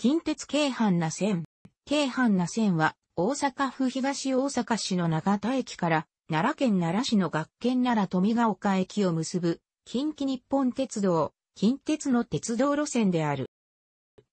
近鉄京阪な線。京阪な線は、大阪府東大阪市の長田駅から、奈良県奈良市の学研奈良富ヶ丘駅を結ぶ、近畿日本鉄道、近鉄の鉄道路線である。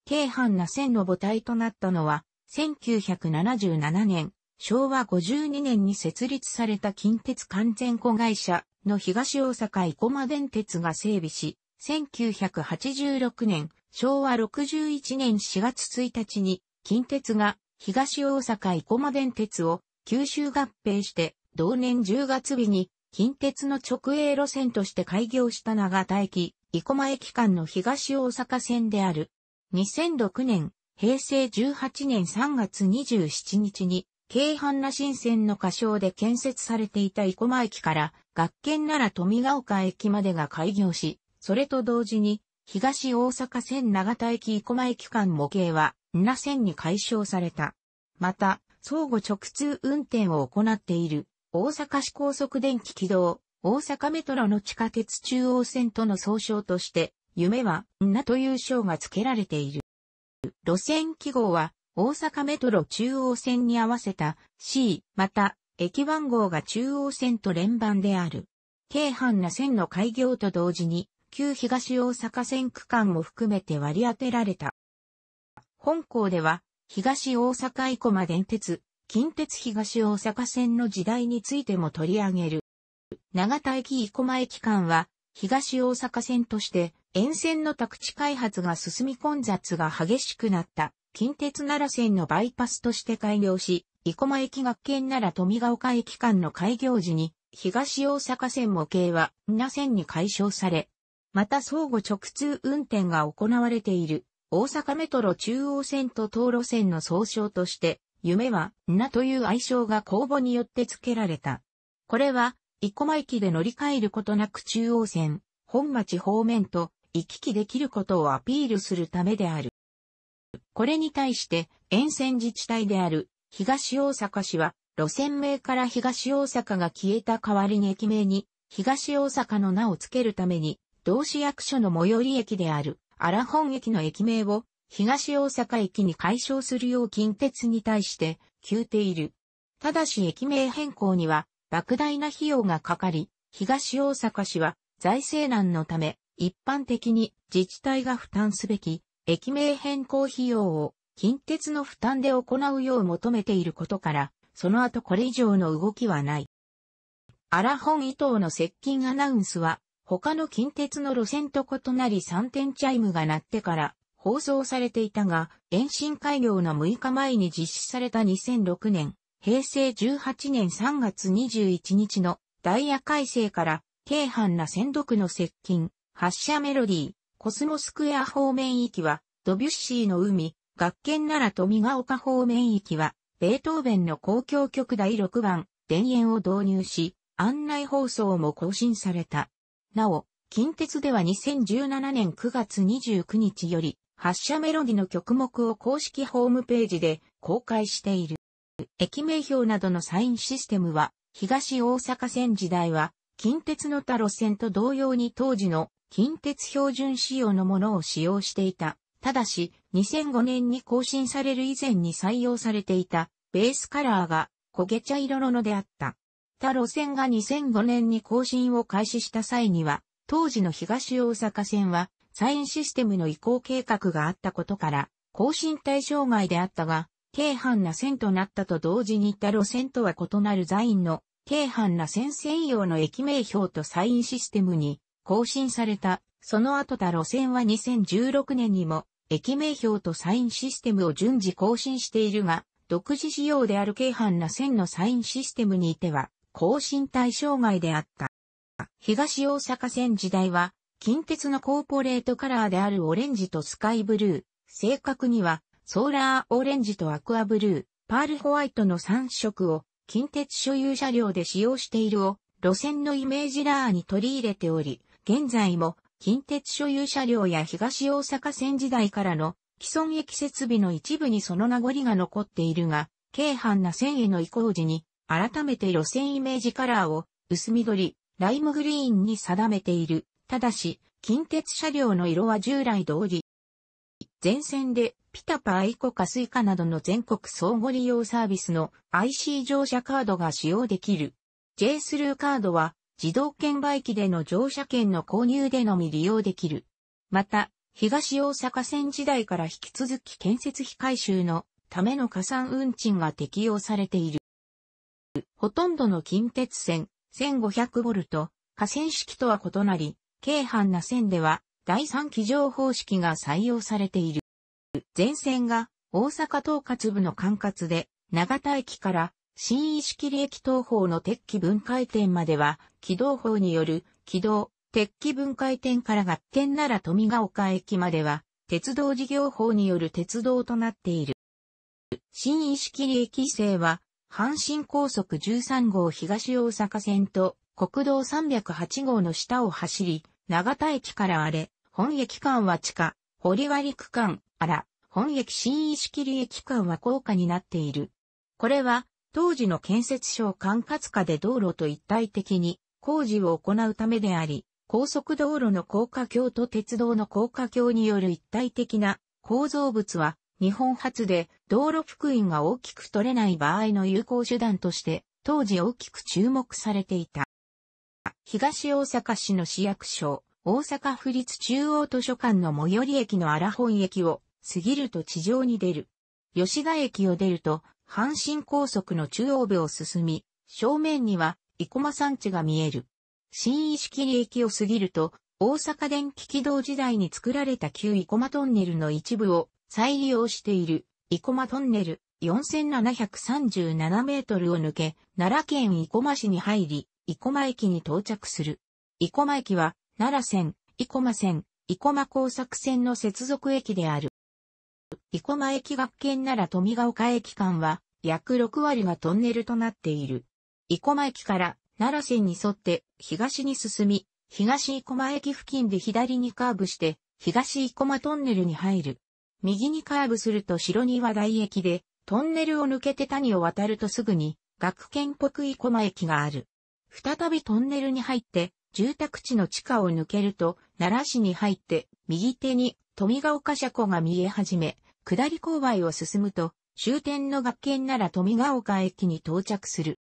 京阪な線の母体となったのは、1977年、昭和52年に設立された近鉄完全子会社の東大阪生駒電鉄が整備し、1986年、昭和61年4月1日に、近鉄が東大阪生駒電鉄を九州合併して、同年10月日に近鉄の直営路線として開業した長田駅、生駒駅間の東大阪線である。2006年、平成18年3月27日に、京阪那新線の仮称で建設されていた生駒駅から、学研なら富ヶ丘駅までが開業し、それと同時に、東大阪線長田駅生駒駅間模型は、7線に解消された。また、相互直通運転を行っている、大阪市高速電気軌道、大阪メトロの地下鉄中央線との総称として、夢は、んなという章が付けられている。路線記号は、大阪メトロ中央線に合わせた C、また、駅番号が中央線と連番である。軽阪な線の開業と同時に、旧東大阪線区間も含めて割り当てられた。本校では、東大阪生駒ま電鉄、近鉄東大阪線の時代についても取り上げる。長田駅生駒駅間は、東大阪線として、沿線の宅地開発が進み混雑が激しくなった、近鉄奈良線のバイパスとして開業し、生駒駅学研奈良富ヶ丘駅間の開業時に、東大阪線模型は、奈線に解消され、また相互直通運転が行われている、大阪メトロ中央線と東路線の総称として、夢は、なという愛称が公募によって付けられた。これは、生駒駅で乗り換えることなく中央線、本町方面と行き来できることをアピールするためである。これに対して、沿線自治体である東大阪市は、路線名から東大阪が消えた代わりに駅名に、東大阪の名を付けるために、同市役所の最寄り駅である、荒本駅の駅名を、東大阪駅に解消するよう近鉄に対して、急いている。ただし駅名変更には、莫大な費用がかかり、東大阪市は、財政難のため、一般的に自治体が負担すべき、駅名変更費用を、近鉄の負担で行うよう求めていることから、その後これ以上の動きはない。アラホン伊藤の接近アナウンスは、他の近鉄の路線と異なり3点チャイムが鳴ってから放送されていたが、延伸開業の6日前に実施された2006年、平成18年3月21日のダイヤ改正から、京阪な仙土区の接近、発車メロディー、コスモスクエア方面域は、ドビュッシーの海、学研なら富ヶ丘方面域は、ベートーベンの公共曲第6番、田園を導入し、案内放送も更新された。なお、近鉄では2017年9月29日より、発車メロディの曲目を公式ホームページで公開している。駅名表などのサインシステムは、東大阪線時代は、近鉄の他路線と同様に当時の近鉄標準仕様のものを使用していた。ただし、2005年に更新される以前に採用されていた、ベースカラーが焦げ茶色ののであった。た路線が2005年に更新を開始した際には、当時の東大阪線は、サインシステムの移行計画があったことから、更新対象外であったが、軽犯な線となったと同時に他路線とは異なるザインの、軽犯な線専用の駅名標とサインシステムに更新された。その後他路線は2016年にも、駅名標とサインシステムを順次更新しているが、独自仕様である軽犯な線のサインシステムにいては、高身体障害であった。東大阪線時代は、近鉄のコーポレートカラーであるオレンジとスカイブルー、正確には、ソーラーオレンジとアクアブルー、パールホワイトの3色を、近鉄所有車両で使用しているを、路線のイメージラーに取り入れており、現在も、近鉄所有車両や東大阪線時代からの既存駅設備の一部にその名残が残っているが、軽犯な線への移行時に改めて路線イメージカラーを薄緑、ライムグリーンに定めている。ただし、近鉄車両の色は従来通り。全線でピタパイコカスイカなどの全国相互利用サービスの IC 乗車カードが使用できる。J スルーカードは自動券売機での乗車券の購入でのみ利用できる。また、東大阪線時代から引き続き建設費回収のための加算運賃が適用されている。ほとんどの近鉄線、1500ボルト、河川式とは異なり、軽阪な線では、第三機乗方式が採用されている。全線が大阪統括部の管轄で、長田駅から新石切駅東方の鉄器分解点までは、軌道法による軌道、鉄器分解点から合点なら富ヶ丘駅までは、鉄道事業法による鉄道となっている。新石切駅制は、阪神高速13号東大阪線と国道308号の下を走り、長田駅から荒れ、本駅間は地下、堀割区間、あら、本駅新石切駅間は高架になっている。これは、当時の建設省管轄下で道路と一体的に工事を行うためであり、高速道路の高架橋と鉄道の高架橋による一体的な構造物は日本初で道路福音が大きく取れない場合の有効手段として当時大きく注目されていた。東大阪市の市役所、大阪府立中央図書館の最寄り駅の荒本駅を過ぎると地上に出る。吉田駅を出ると阪神高速の中央部を進み、正面には生駒山地が見える。新石切駅を過ぎると大阪電気軌道時代に作られた旧生駒トンネルの一部を再利用している、生駒トンネル4737メートルを抜け、奈良県生駒市に入り、生駒駅に到着する。生駒駅は、奈良線、生駒線、生駒工作線の接続駅である。生駒駅学研奈良富ヶ丘駅間は、約6割がトンネルとなっている。生駒駅から奈良線に沿って東に進み、東生駒駅付近で左にカーブして、東生駒トンネルに入る。右にカーブすると白庭台駅で、トンネルを抜けて谷を渡るとすぐに、学研北井駒駅がある。再びトンネルに入って、住宅地の地下を抜けると、奈良市に入って、右手に富ヶ丘車庫が見え始め、下り勾配を進むと、終点の学研なら富ヶ丘駅に到着する。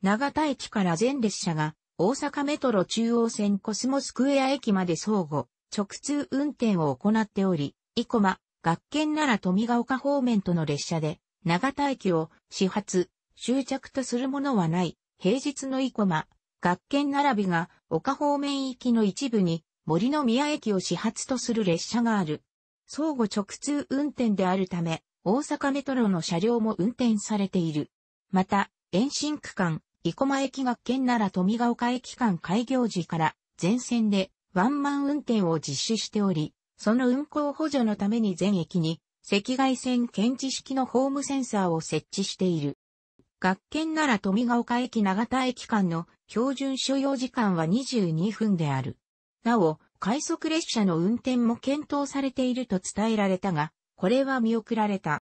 長田駅から全列車が、大阪メトロ中央線コスモスクエア駅まで相互、直通運転を行っており、生駒、学研なら富ヶ丘方面との列車で、長田駅を始発、終着とするものはない、平日の生駒、学研並びが丘方面行きの一部に森の宮駅を始発とする列車がある。相互直通運転であるため、大阪メトロの車両も運転されている。また、延伸区間、生駒駅学研なら富ヶ丘駅間開業時から全線でワンマン運転を実施しており、その運行補助のために全駅に赤外線検知式のホームセンサーを設置している。学研なら富ヶ丘駅長田駅間の標準所要時間は22分である。なお、快速列車の運転も検討されていると伝えられたが、これは見送られた。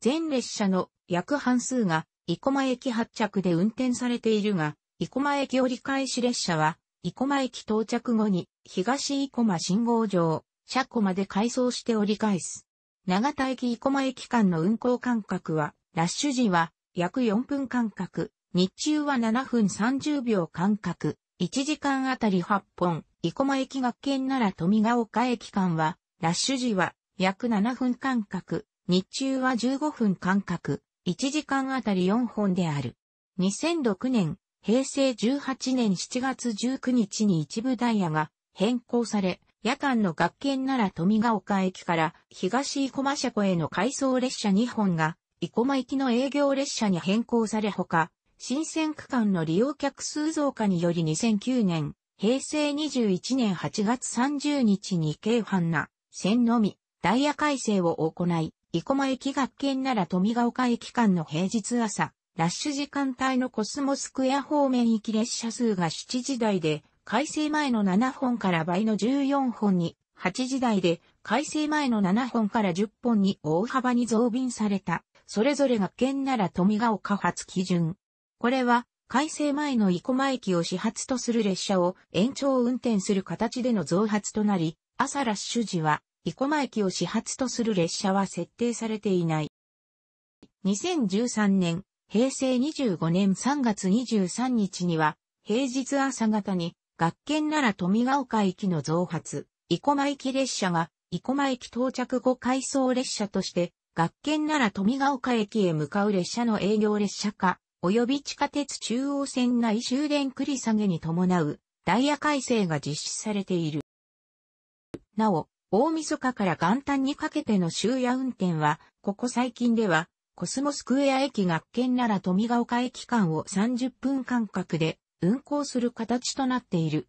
全列車の約半数が生駒駅発着で運転されているが、生駒駅折り返し列車は、生駒駅到着後に東生駒信号場、車庫まで改装して折り返す。長田駅生駒駅間の運行間隔は、ラッシュ時は約4分間隔、日中は7分30秒間隔、1時間あたり8本、生駒駅学研なら富ヶ丘駅間は、ラッシュ時は約7分間隔、日中は15分間隔、1時間あたり4本である。2006年、平成18年7月19日に一部ダイヤが変更され、夜間の学研なら富ヶ丘駅から東生駒車庫への回送列車2本が、生駒行きの営業列車に変更されほか、新線区間の利用客数増加により2009年、平成21年8月30日に京阪な線のみ、ダイヤ改正を行い、生駒駅学研なら富ヶ丘駅間の平日朝、ラッシュ時間帯のコスモスクエア方面行き列車数が7時台で、改正前の7本から倍の14本に、8時台で、改正前の7本から10本に大幅に増便された、それぞれが県なら富ヶ丘発基準。これは、改正前の生駒駅を始発とする列車を延長運転する形での増発となり、朝ラッシュ時は、生駒駅を始発とする列車は設定されていない。2013年、平成25年3月23日には、平日朝方に学研なら富ヶ丘駅の増発、生駒駅列車が、生駒駅到着後回送列車として、学研なら富ヶ丘駅へ向かう列車の営業列車化、及び地下鉄中央線内終電繰り下げに伴う、ダイヤ改正が実施されている。なお、大晦日から元旦にかけての終夜運転は、ここ最近では、コスモスクエア駅学研なら富ヶ丘駅間を30分間隔で、運行する形となっている。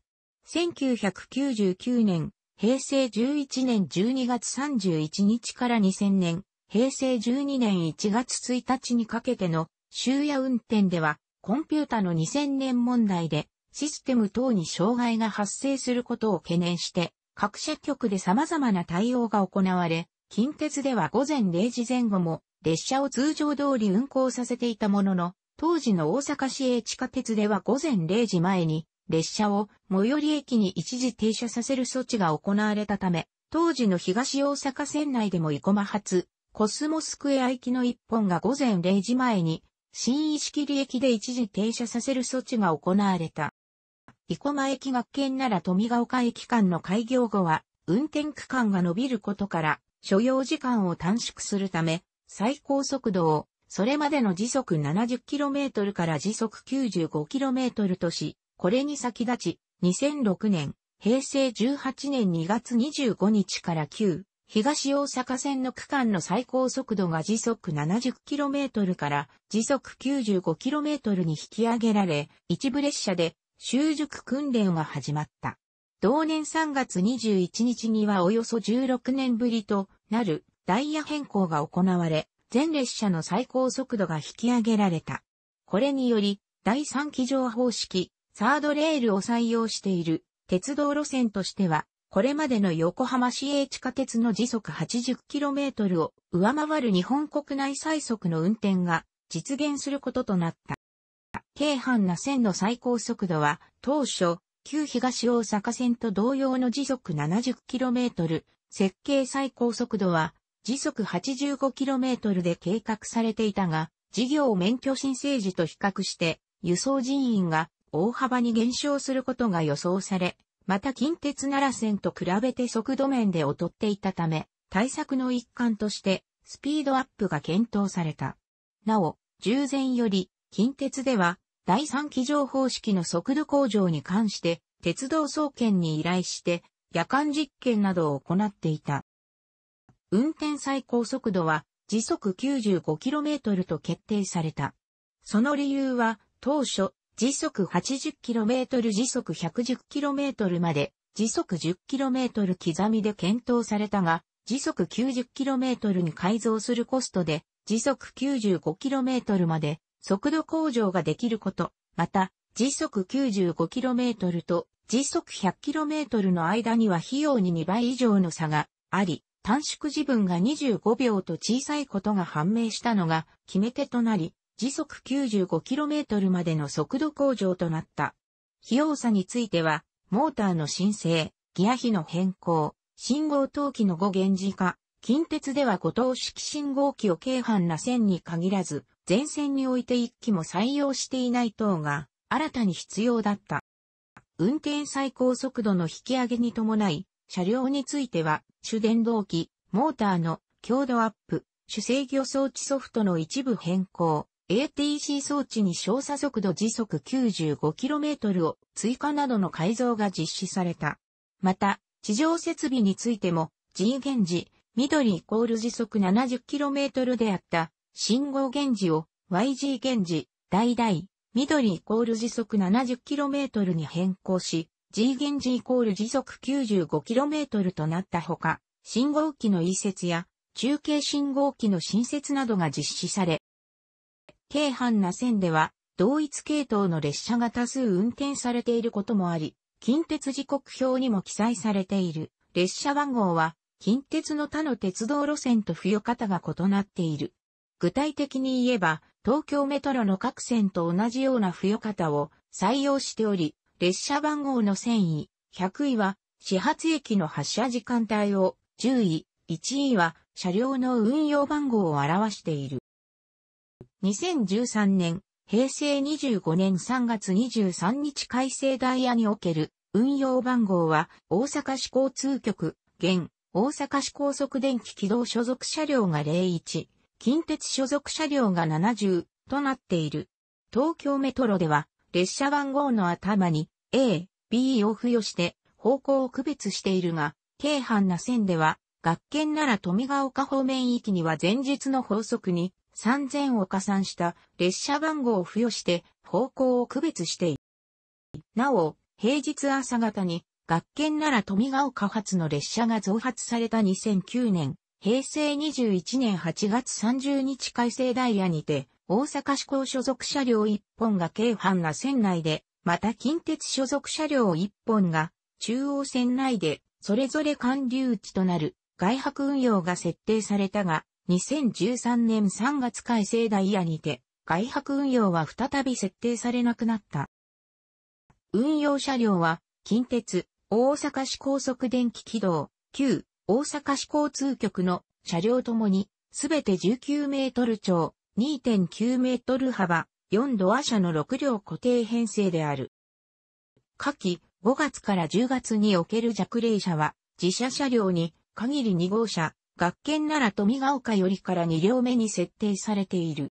1999年、平成11年12月31日から2000年、平成12年1月1日にかけての終夜運転では、コンピュータの2000年問題で、システム等に障害が発生することを懸念して、各社局で様々な対応が行われ、近鉄では午前0時前後も列車を通常通り運行させていたものの、当時の大阪市営地下鉄では午前0時前に、列車を最寄り駅に一時停車させる措置が行われたため、当時の東大阪線内でも生駒発、コスモスクエア行きの一本が午前0時前に、新石切駅で一時停車させる措置が行われた。生駒駅学研なら富ヶ丘駅間の開業後は、運転区間が伸びることから、所要時間を短縮するため、最高速度をそれまでの時速 70km から時速 95km とし、これに先立ち、2006年、平成18年2月25日から9、東大阪線の区間の最高速度が時速 70km から時速 95km に引き上げられ、一部列車で習熟訓練が始まった。同年3月21日にはおよそ16年ぶりとなるダイヤ変更が行われ、全列車の最高速度が引き上げられた。これにより、第3機乗方式、サードレールを採用している鉄道路線としては、これまでの横浜市営地下鉄の時速 80km を上回る日本国内最速の運転が実現することとなった。京阪な線の最高速度は当初、旧東大阪線と同様の時速 70km、設計最高速度は時速 85km で計画されていたが、事業免許申請時と比較して、輸送人員が大幅に減少することが予想され、また近鉄奈良線と比べて速度面で劣っていたため、対策の一環として、スピードアップが検討された。なお、従前より、近鉄では、第3機乗方式の速度向上に関して、鉄道総研に依頼して、夜間実験などを行っていた。運転最高速度は時速 95km と決定された。その理由は、当初、時速 80km 時速 110km まで、時速 10km 刻みで検討されたが、時速 90km に改造するコストで、時速 95km まで速度向上ができること、また、時速 95km と時速 100km の間には費用に2倍以上の差があり、短縮時分が25秒と小さいことが判明したのが決め手となり、時速 95km までの速度向上となった。費用差については、モーターの申請、ギア比の変更、信号等機の語源時化、近鉄では五等式信号機を軽犯な線に限らず、全線において1機も採用していない等が新たに必要だった。運転最高速度の引き上げに伴い、車両については、主電動機、モーターの強度アップ、主制御装置ソフトの一部変更、ATC 装置に照射速度時速 95km を追加などの改造が実施された。また、地上設備についても、G 現時、緑イコール時速 70km であった信号現時を YG 現時、大々、緑イコール時速 70km に変更し、G 現時イコール時速 95km となったほか、信号機の移設や中継信号機の新設などが実施され、京阪な線では同一系統の列車が多数運転されていることもあり、近鉄時刻表にも記載されている列車番号は近鉄の他の鉄道路線と付与方が異なっている。具体的に言えば、東京メトロの各線と同じような付与方を採用しており、列車番号の1000位、100位は、始発駅の発車時間帯を、10位、1位は、車両の運用番号を表している。2013年、平成25年3月23日改正ダイヤにおける運用番号は大阪市交通局、現大阪市高速電気軌道所属車両が01、近鉄所属車両が70となっている。東京メトロでは列車番号の頭に A、B を付与して方向を区別しているが、京阪な線では、学研なら富ヶ丘方面域には前日の法則に3000を加算した列車番号を付与して方向を区別している。なお、平日朝方に学研なら富ヶ丘発の列車が増発された2009年、平成21年8月30日改正ダイヤにて、大阪市港所属車両1本が京阪な線内で、また近鉄所属車両1本が中央線内で、それぞれ管流地となる外泊運用が設定されたが、2013年3月改正ダイヤにて、外泊運用は再び設定されなくなった。運用車両は、近鉄、大阪市高速電気軌道、旧、大阪市交通局の車両ともに、すべて19メートル超、2.9メートル幅、4ドア車の6両固定編成である。下記5月から10月における弱霊車は、自社車両に限り2号車、学研なら富ヶ丘よりから2両目に設定されている。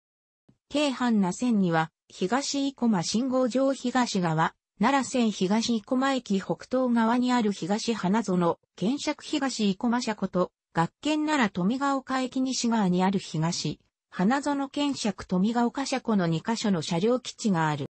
京阪な線には、東生駒信号場東側、奈良線東生駒駅北東側にある東花園、県尺東生駒車こと、学研なら富ヶ丘駅西側にある東、花園県尺富ヶ丘車庫の2カ所の車両基地がある。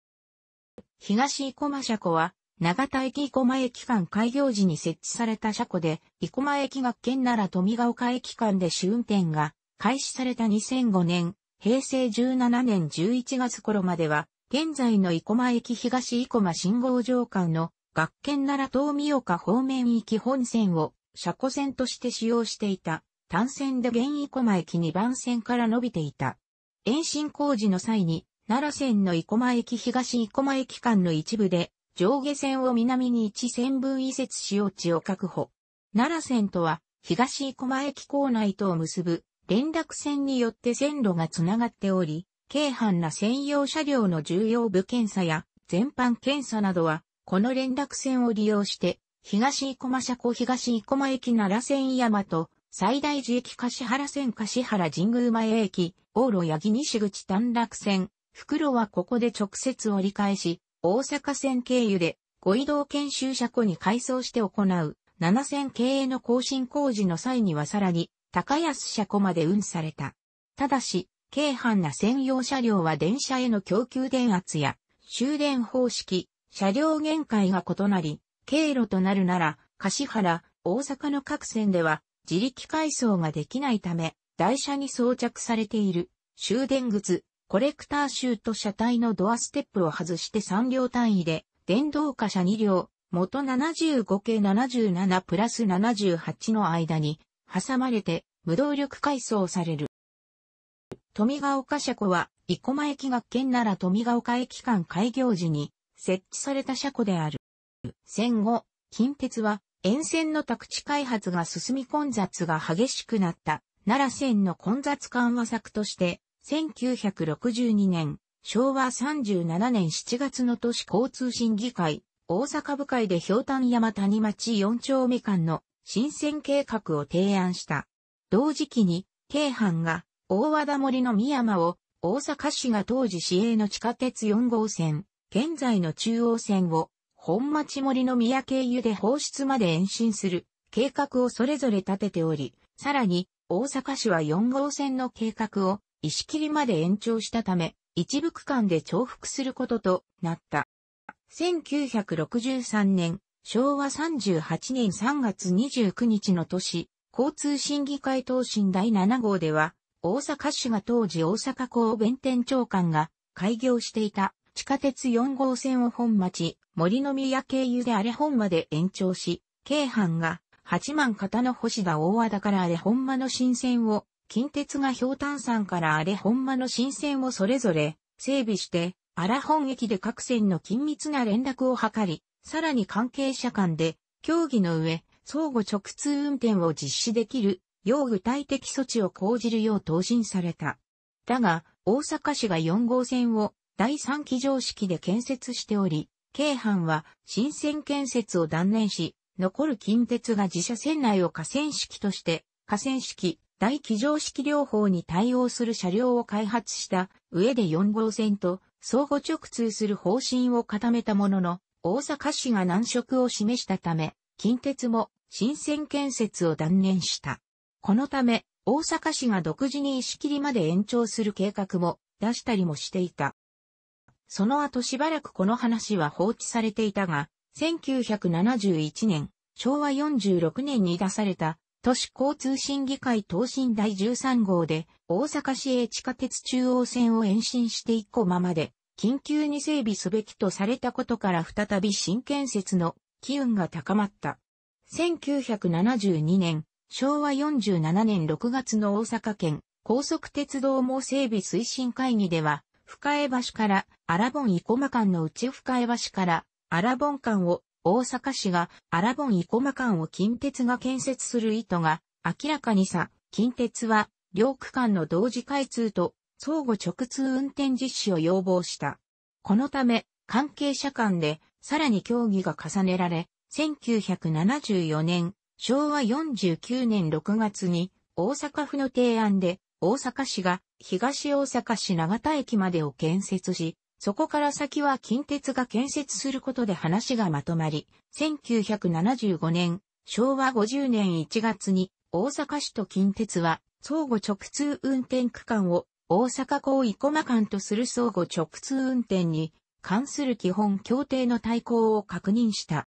東生駒車庫は、長田駅生駒駅間開業時に設置された車庫で、生駒駅学県なら富ヶ丘駅間で試運転が開始された2005年、平成17年11月頃までは、現在の生駒駅東生駒信号場間の学研奈良東三岡方面行き本線を車庫線として使用していた。単線で現生駒駅2番線から伸びていた。延伸工事の際に、奈良線の生駒駅東生駒駅間の一部で、上下線を南に1線分移設し用地を確保。奈良線とは、東生駒駅構内とを結ぶ、連絡線によって線路がつながっており、京阪な専用車両の重要部検査や全般検査などは、この連絡線を利用して、東生駒車庫東生駒駅奈良線山と最大寺駅柏原線柏原神宮前駅、往路八木西口短絡線、袋はここで直接折り返し、大阪線経由で、ご移動研修車庫に改装して行う、7線経営の更新工事の際にはさらに、高安車庫まで運された。ただし、軽犯な専用車両は電車への供給電圧や、終電方式、車両限界が異なり、経路となるなら、柏原、大阪の各線では、自力改装ができないため、台車に装着されている終電靴、コレクターシュート車体のドアステップを外して3両単位で、電動貨車2両、元75系77プラス78の間に挟まれて無動力改装される。富ヶ丘車庫は、生駒駅学研なら富ヶ丘駅間開業時に設置された車庫である。戦後、近鉄は沿線の宅地開発が進み混雑が激しくなった奈良線の混雑緩和策として、1962年、昭和37年7月の都市交通審議会、大阪部会で氷炭山谷町4丁目間の新線計画を提案した。同時期に、京阪が大和田森の三山を大阪市が当時市営の地下鉄4号線、現在の中央線を本町森の宮経由で放出まで延伸する計画をそれぞれ立てており、さらに大阪市は4号線の計画を石切まで延長したため、一部区間で重複することとなった。1963年、昭和38年3月29日の都市、交通審議会答申第7号では、大阪市が当時大阪港弁天長官が開業していた地下鉄4号線を本町、森の宮経由で荒れ本まで延長し、京阪が八幡方の星田大和田から荒れ本間の新線を、近鉄が氷炭山から荒れ本間の新線をそれぞれ整備して、荒本駅で各線の緊密な連絡を図り、さらに関係者間で、協議の上、相互直通運転を実施できる、要具体的措置を講じるよう答申された。だが、大阪市が4号線を第三期常識で建設しており、京阪は新線建設を断念し、残る近鉄が自社線内を河川式として、河川式、大気常識療法に対応する車両を開発した上で4号線と相互直通する方針を固めたものの、大阪市が難色を示したため、近鉄も新線建設を断念した。このため、大阪市が独自に石切りまで延長する計画も出したりもしていた。その後しばらくこの話は放置されていたが、1971年、昭和46年に出された、都市交通審議会答申第13号で、大阪市営地下鉄中央線を延伸して1個ままで、緊急に整備すべきとされたことから再び新建設の機運が高まった。1972年、昭和47年6月の大阪県高速鉄道網整備推進会議では、深江橋から荒本生駒間のうち深江橋から荒本間を大阪市が荒本生駒間を近鉄が建設する意図が明らかにさ、近鉄は両区間の同時開通と相互直通運転実施を要望した。このため関係者間でさらに協議が重ねられ、1974年、昭和49年6月に大阪府の提案で大阪市が東大阪市長田駅までを建設し、そこから先は近鉄が建設することで話がまとまり、1975年、昭和50年1月に大阪市と近鉄は相互直通運転区間を大阪港生駒間とする相互直通運転に関する基本協定の対抗を確認した。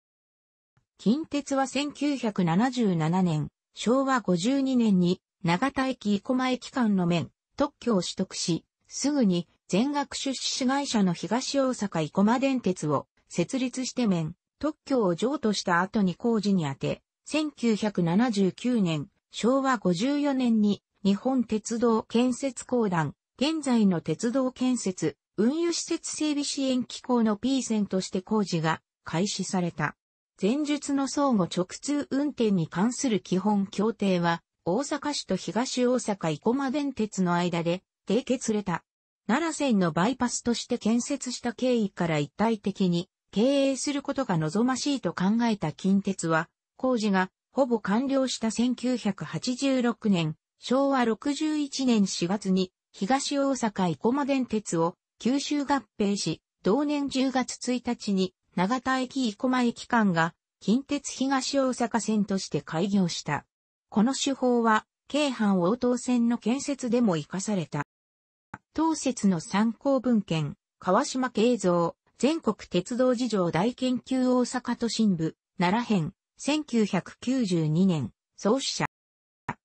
近鉄は1977年、昭和52年に長田駅生駒駅間の面、特許を取得し、すぐに全額出資会社の東大阪生駒電鉄を設立して面、特許を譲渡した後に工事に当て、1979年、昭和54年に日本鉄道建設公団、現在の鉄道建設、運輸施設整備支援機構の P 線として工事が開始された。前述の相互直通運転に関する基本協定は、大阪市と東大阪生駒電鉄の間で締結れた。奈良線のバイパスとして建設した経緯から一体的に経営することが望ましいと考えた近鉄は、工事がほぼ完了した1986年、昭和61年4月に東大阪生駒電鉄を九州合併し、同年10月1日に長田駅生駒駅間が近鉄東大阪線として開業した。この手法は、京阪応答線の建設でも活かされた。当節の参考文献、川島慶三、全国鉄道事情大研究大阪都心部、奈良編、1992年、創始者。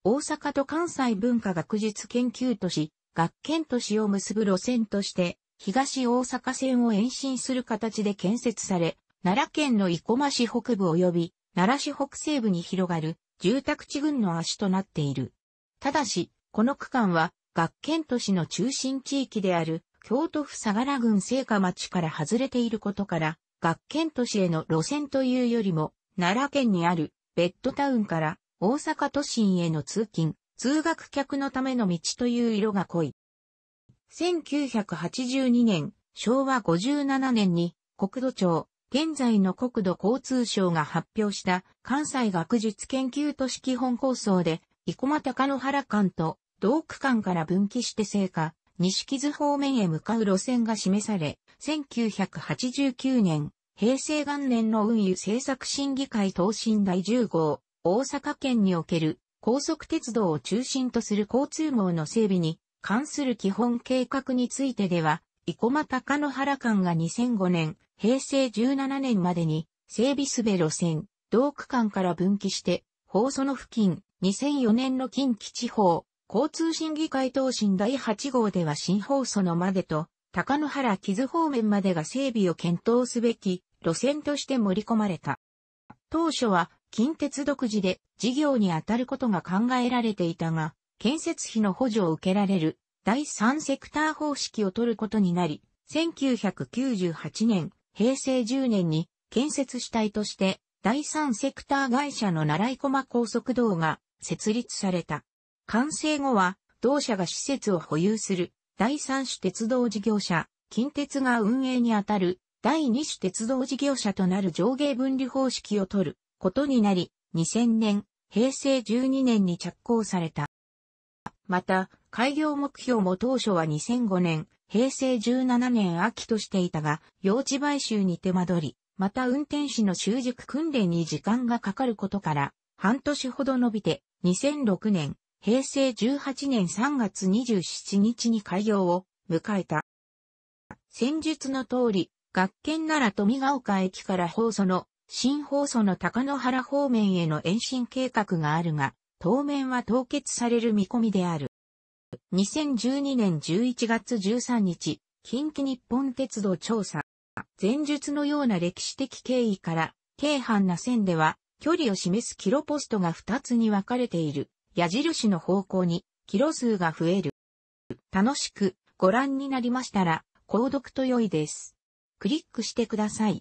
大阪と関西文化学術研究都市、学研都市を結ぶ路線として、東大阪線を延伸する形で建設され、奈良県の生駒市北部及び、奈良市北西部に広がる住宅地群の足となっている。ただし、この区間は、学研都市の中心地域である、京都府相良郡聖火町から外れていることから、学研都市への路線というよりも、奈良県にあるベッドタウンから大阪都心への通勤、通学客のための道という色が濃い。1982年、昭和57年に国土庁現在の国土交通省が発表した関西学術研究都市基本構想で、生駒高野原間と同区間から分岐して成果、西木津方面へ向かう路線が示され、1989年、平成元年の運輸政策審議会答申第10号、大阪県における高速鉄道を中心とする交通網の整備に関する基本計画についてでは、生駒高野原間が2005年、平成17年までに、整備すべ路線、道区間から分岐して、放送の付近、2004年の近畿地方、交通審議会答申第8号では新放送のまでと、高野原木津方面までが整備を検討すべき路線として盛り込まれた。当初は近鉄独自で事業に当たることが考えられていたが、建設費の補助を受けられる第3セクター方式を取ることになり、1998年、平成10年に建設主体として第3セクター会社の習い駒高速道が設立された。完成後は同社が施設を保有する第3種鉄道事業者、近鉄が運営にあたる第2種鉄道事業者となる上下分離方式を取ることになり、2000年、平成12年に着工された。また、開業目標も当初は2005年、平成17年秋としていたが、用地買収に手間取り、また運転士の習熟訓練に時間がかかることから、半年ほど伸びて、2006年、平成18年3月27日に開業を迎えた。先述の通り、学研なら富ヶ丘駅から放送の、新放送の高野原方面への延伸計画があるが、当面は凍結される見込みである。2012年11月13日、近畿日本鉄道調査。前述のような歴史的経緯から、京阪な線では、距離を示すキロポストが2つに分かれている。矢印の方向に、キロ数が増える。楽しくご覧になりましたら、購読と良いです。クリックしてください。